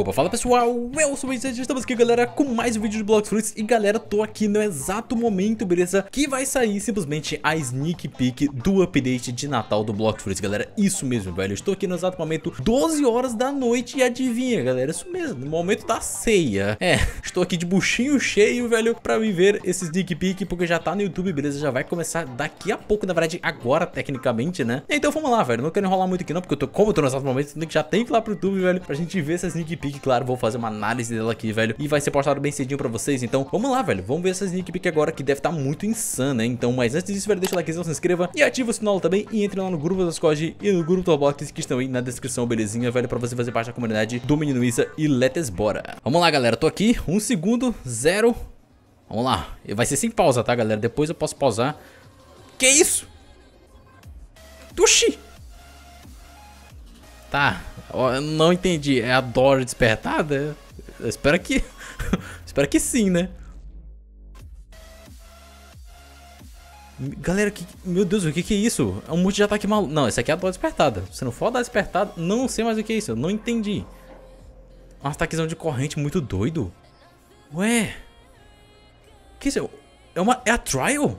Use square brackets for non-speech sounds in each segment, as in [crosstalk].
Opa, fala pessoal, eu sou o e estamos aqui galera com mais um vídeo de Block Fruits E galera, tô aqui no exato momento, beleza? Que vai sair simplesmente a sneak peek do update de Natal do Block Fruits Galera, isso mesmo, velho, estou aqui no exato momento 12 horas da noite e adivinha, galera, isso mesmo, no momento da ceia É, estou aqui de buchinho cheio, velho, pra viver esse sneak peek Porque já tá no YouTube, beleza? Já vai começar daqui a pouco, na verdade agora, tecnicamente, né? Então vamos lá, velho, não quero enrolar muito aqui não, porque eu tô, como eu tô no exato momento, já tem que ir lá pro YouTube, velho, pra gente ver essa sneak peek peek, claro, vou fazer uma análise dela aqui, velho, e vai ser postado bem cedinho pra vocês, então vamos lá, velho, vamos ver essa sneak peek agora que deve estar tá muito insana, hein, então, mas antes disso, velho, deixa o likezão, se inscreva e ativa o sinal também e entre lá no grupo das COD e no grupo Toolbox que estão aí na descrição, belezinha, velho, pra você fazer parte da comunidade do Menino Isa e let's bora. Vamos lá, galera, tô aqui, um segundo, zero, vamos lá, vai ser sem pausa, tá, galera, depois eu posso pausar. Que isso? Tuxi! Tá, eu não entendi. É a Dora despertada? Eu espero que. [laughs] espero que sim, né? Galera, que... meu Deus, o que, que é isso? É um monte de ataque maluco. Não, esse aqui é a Dora despertada. Se não for a Dora despertada, não sei mais o que é isso. Eu não entendi. Um ataquezão de corrente muito doido. Ué? Que isso? É uma. É a Trial?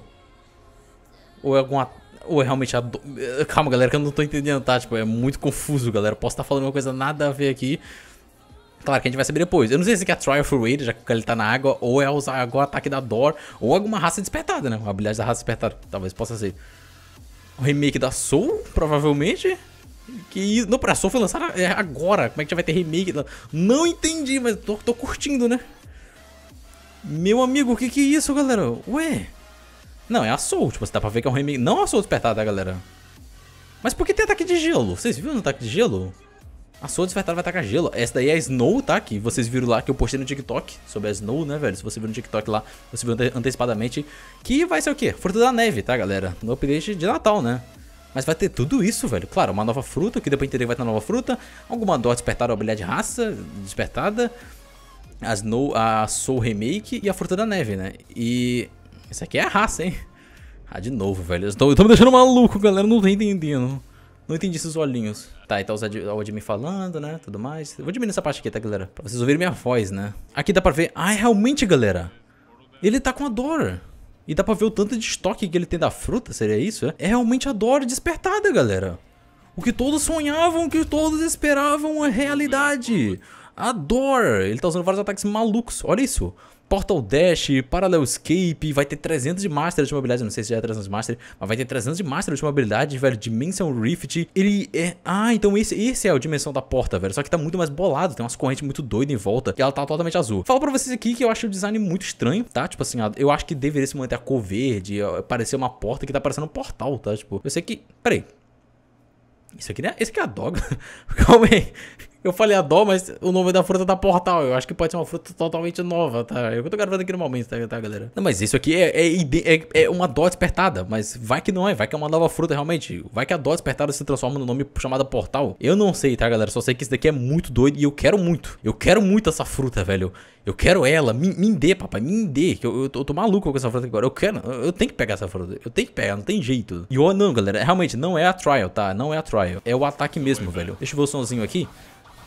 Ou é alguma ou é realmente. a eh, Calma, galera, que eu não tô entendendo, tá? Tipo, é muito confuso, galera. Posso estar tá falando uma coisa nada a ver aqui. Claro que a gente vai saber depois. Eu não sei se é a for Raider, já que ele tá na água, ou é usar agora o ataque da Dor, ou alguma raça despertada, né? A habilidade da raça despertada, talvez possa ser. O remake da Soul, provavelmente. Que Não, pra Soul foi lançada é, agora. Como é que já vai ter remake? Não entendi, mas tô, tô curtindo, né? Meu amigo, o que que é isso, galera? Ué? Não, é a Soul. Tipo, você dá pra ver que é um remake. Não é a Soul despertada, galera. Mas por que tem ataque de gelo? Vocês viram o ataque de gelo? A Soul despertada vai atacar gelo. Essa daí é a Snow, tá? Que vocês viram lá que eu postei no TikTok sobre a Snow, né, velho? Se você viu no TikTok lá, você viu antecipadamente. Que vai ser o quê? Fruta da neve, tá, galera? No update de Natal, né? Mas vai ter tudo isso, velho. Claro, uma nova fruta, que depois pra entender que vai ter uma nova fruta. Alguma dó despertada, habilidade de raça despertada. As Snow, a Soul Remake e a Fruta da Neve, né? E isso aqui é a raça, hein? Ah, de novo, velho. Eu tô, me deixando maluco, galera. Não tô entendendo. Não entendi esses olhinhos. Tá, então o admin falando, né? Tudo mais. Eu vou diminuir essa parte aqui, tá, galera? Pra vocês ouvirem minha voz, né? Aqui dá pra ver... Ah, realmente, galera. Ele tá com a dor. E dá pra ver o tanto de estoque que ele tem da fruta, seria isso? É realmente a dor despertada, galera. O que todos sonhavam, o que todos esperavam é realidade. A dor. Ele tá usando vários ataques malucos. Olha isso. Portal Dash, Parallel Escape, vai ter 300 de Master de mobilidade, habilidade, não sei se já é 300 de Master, mas vai ter 300 de Master de mobilidade, habilidade, velho, Dimension Rift, ele é... Ah, então esse, esse é a Dimensão da Porta, velho, só que tá muito mais bolado, tem umas correntes muito doidas em volta e ela tá totalmente azul. Falo pra vocês aqui que eu acho o design muito estranho, tá? Tipo assim, eu acho que deveria se manter a cor verde, parecer uma porta que tá parecendo um portal, tá? Tipo, eu sei que... Peraí. Isso aqui, né? Esse aqui é a Dog. [laughs] Calma aí. Eu falei a dó, mas o nome da fruta tá Portal. Eu acho que pode ser uma fruta totalmente nova, tá? É eu tô gravando aqui no momento, tá, tá galera? Não, mas isso aqui é, é, é, é, uma dó despertada. Mas vai que não é. Vai que é uma nova fruta, realmente. Vai que a dó despertada se transforma no nome chamado Portal. Eu não sei, tá, galera? Só sei que isso daqui é muito doido e eu quero muito. Eu quero muito essa fruta, velho. Eu quero ela. Me, me dê, papai. Me dê. Eu, eu, tô, eu, tô maluco com essa fruta agora. Eu quero. Eu tenho que pegar essa fruta. Eu tenho que pegar. Não tem jeito. E o não, galera. Realmente, não é a trial, tá? Não é a trial. É o ataque mesmo, Oi, velho. velho. Deixa eu ver o somzinho aqui.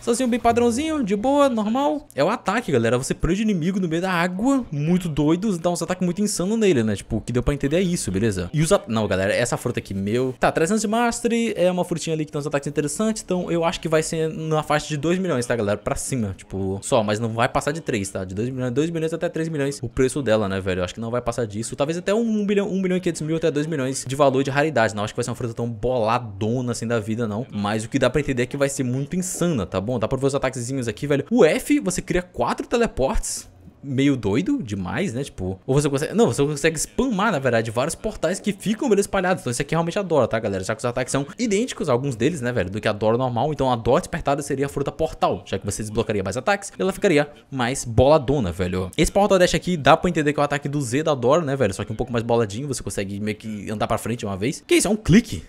Sozinho bem padrãozinho, de boa, normal. É o ataque, galera. Você prende o inimigo no meio da água, muito doido, dá uns ataques muito insano nele, né? Tipo, o que deu pra entender é isso, beleza? E usa... Não, galera, essa fruta aqui, meu... Tá, 300 de Mastery é uma frutinha ali que tem uns ataques interessantes, então eu acho que vai ser na faixa de 2 milhões, tá, galera? Pra cima, tipo, só, mas não vai passar de 3, tá? De 2 milhões, 2 milhões até 3 milhões o preço dela, né, velho? Eu acho que não vai passar disso. Talvez até 1 um bilhão, 1 um bilhão e 500 mil até 2 milhões de valor de raridade. Não acho que vai ser uma fruta tão boladona assim da vida, não. Mas o que dá pra entender é que vai ser muito insana, tá bom? bom, dá pra ver os ataquezinhos aqui, velho. O F, você cria quatro teleportes meio doido demais, né? Tipo, ou você consegue. Não, você consegue spamar, na verdade, vários portais que ficam meio espalhados. Então, esse aqui realmente adora, tá, galera? Já que os ataques são idênticos, alguns deles, né, velho? Do que a Dora normal. Então, a Dora despertada seria a fruta portal, já que você desbloquearia mais ataques e ela ficaria mais boladona, velho. Esse portal dash aqui dá pra entender que é o ataque do Z da Dora, né, velho? Só que um pouco mais boladinho, você consegue meio que andar pra frente uma vez. Que isso, é um clique.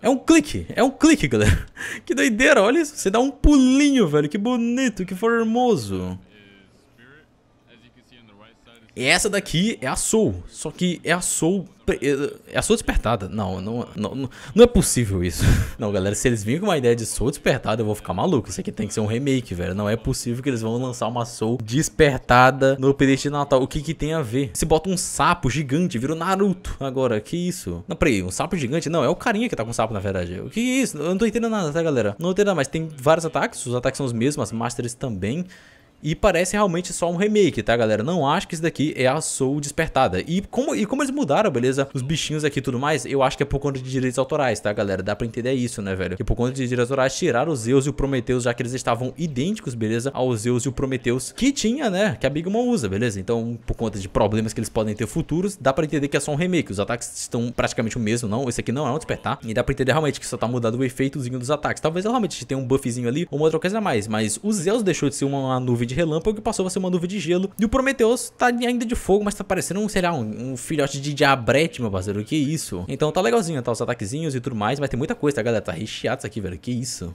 É um clique, é um clique, galera. [laughs] Que doideira, olha isso. Você dá um pulinho, velho. Que bonito, que formoso. Essa daqui é a Soul, só que é a Soul é a Soul Despertada. Não, não, não, não é possível isso. [laughs] Não, galera, se eles virem com uma ideia de Soul Despertada, eu vou ficar maluco. Isso aqui tem que ser um remake, velho. Não é possível que eles vão lançar uma Soul Despertada no update de Natal. O que que tem a ver? Se bota um sapo gigante, vira o Naruto. Agora, que isso? Não, peraí, um sapo gigante? Não, é o carinha que tá com o sapo, na verdade. O que é isso? Eu não tô entendendo nada, tá, galera? Não tô entendendo nada, mas tem vários ataques. Os ataques são os mesmos, as Masters também. E parece realmente só um remake, tá, galera? Não acho que isso daqui é a Soul Despertada. E como, e como eles mudaram, beleza? Os bichinhos aqui e tudo mais, eu acho que é por conta de direitos autorais, tá, galera? Dá pra entender isso, né, velho? Que por conta de direitos autorais tiraram os Zeus e o Prometheus, já que eles estavam idênticos, beleza? Aos Zeus e o Prometheus que tinha, né? Que a Big Mom usa, beleza? Então, por conta de problemas que eles podem ter futuros, dá pra entender que é só um remake. Os ataques estão praticamente o mesmo, não? Esse aqui não é um despertar. E dá pra entender realmente que só tá mudado o efeitozinho dos ataques. Talvez realmente tenha um buffzinho ali, ou uma outra coisa a mais. Mas o Zeus deixou de ser uma nuvem de relâmpago que passou a ser uma nuvem de gelo. E o Prometheus tá ainda de fogo, mas tá parecendo um, sei lá, um, um filhote de diabrete, meu parceiro. Que isso? Então tá legalzinho, tá? Os ataquezinhos e tudo mais, mas tem muita coisa, tá, galera? Tá recheado isso aqui, velho. Que isso?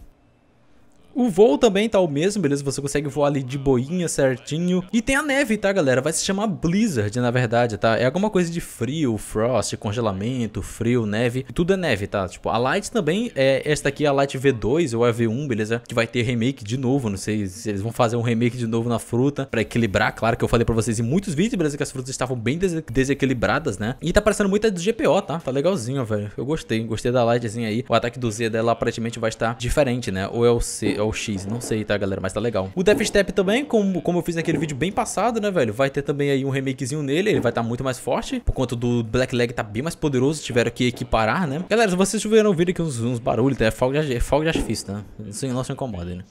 O voo também tá o mesmo, beleza? Você consegue voar ali de boinha certinho. E tem a neve, tá, galera? Vai se chamar Blizzard, na verdade, tá? É alguma coisa de frio, frost, congelamento, frio, neve. Tudo é neve, tá? Tipo, a Light também é esta aqui, a Light V2 ou a V1, beleza? Que vai ter remake de novo. Não sei se eles vão fazer um remake de novo na fruta pra equilibrar. Claro que eu falei pra vocês em muitos vídeos, beleza? Que as frutas estavam bem des desequilibradas, né? E tá parecendo muito a do GPO, tá? Tá legalzinho, velho. Eu gostei. Gostei da Lightzinha aí. O ataque do Z dela aparentemente vai estar diferente, né? Ou é o C é ou X, não sei, tá, galera? Mas tá legal. O Death Step também, como, como eu fiz naquele vídeo bem passado, né, velho? Vai ter também aí um remakezinho nele, ele vai estar tá muito mais forte. Por conta do Black Leg tá bem mais poderoso, tiveram que equiparar, né? Galera, se vocês tiveram ouvido aqui uns, uns barulhos, tá? é fogo de, fogo de artifício, tá? Isso não se incomoda, né?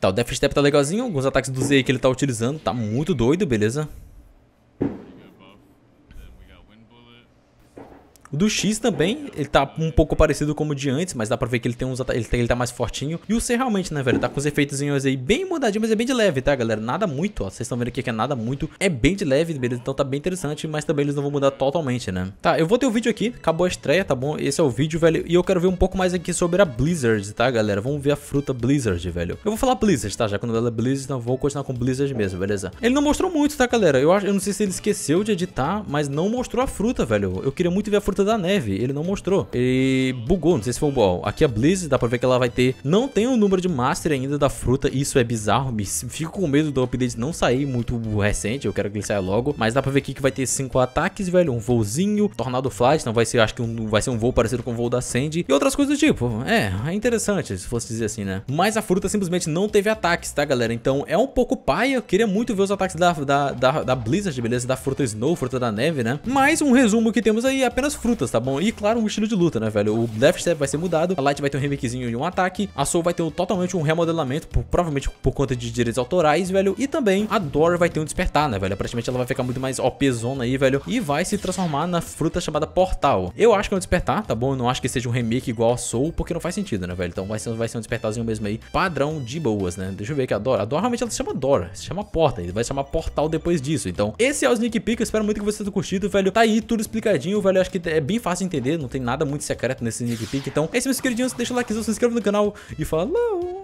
Tá, o Death Step tá legalzinho, alguns ataques do Z que ele tá utilizando, tá muito doido, beleza? O do X também, ele tá um pouco parecido como o de antes, mas dá pra ver que ele tem uns ele, ele tá mais fortinho. E o C realmente, né, velho? Tá com os efeitos aí bem mudadinho, mas é bem de leve, tá, galera? Nada muito, ó. Vocês estão vendo aqui que é nada muito. É bem de leve, beleza? Então tá bem interessante, mas também eles não vão mudar totalmente, né? Tá, eu vou ter o vídeo aqui. Acabou a estreia, tá bom? Esse é o vídeo, velho. E eu quero ver um pouco mais aqui sobre a Blizzard, tá, galera? Vamos ver a fruta Blizzard, velho. Eu vou falar Blizzard, tá? Já quando ela é Blizzard, então vou continuar com Blizzard mesmo, beleza? Ele não mostrou muito, tá, galera? Eu, acho, eu não sei se ele esqueceu de editar, mas não mostrou a fruta, velho. Eu queria muito ver a fruta da neve, ele não mostrou. Ele bugou, não sei se foi um bom. Aqui a Blizz, dá pra ver que ela vai ter... Não tem o número de Master ainda da fruta, isso é bizarro. Me fico com medo do update não sair muito recente, eu quero que ele saia logo. Mas dá pra ver aqui que vai ter cinco ataques, velho, um voozinho, Tornado Flight, então vai ser, acho que um, vai ser um voo parecido com o voo da Sandy. E outras coisas do tipo, é, é interessante, se fosse dizer assim, né? Mas a fruta simplesmente não teve ataques, tá, galera? Então é um pouco paia, eu queria muito ver os ataques da, da, da, da Blizzard, beleza? Da fruta Snow, fruta da neve, né? Mas um resumo que temos aí, apenas frutas, tá bom? E claro, um estilo de luta, né, velho? O Death Step vai ser mudado, a Light vai ter um remakezinho de um ataque, a Soul vai ter um, totalmente um remodelamento, por, provavelmente por conta de direitos autorais, velho, e também a Dora vai ter um despertar, né, velho? Praticamente ela vai ficar muito mais OPzona aí, velho, e vai se transformar na fruta chamada Portal. Eu acho que é um despertar, tá bom? Eu não acho que seja um remake igual a Soul, porque não faz sentido, né, velho? Então vai ser, vai ser um despertarzinho mesmo aí, padrão de boas, né? Deixa eu ver que a Dora, a Dora realmente ela se chama Dora, se chama Porta, ele vai chamar Portal depois disso, então esse é o sneak peek, eu espero muito que você tenha curtido, velho, tá aí tudo explicadinho, velho, eu acho que é bem fácil de entender, não tem nada muito secreto nesse sneak peek. Então é isso, meus queridinhos. Deixa o likezão, se inscreve no canal e falou!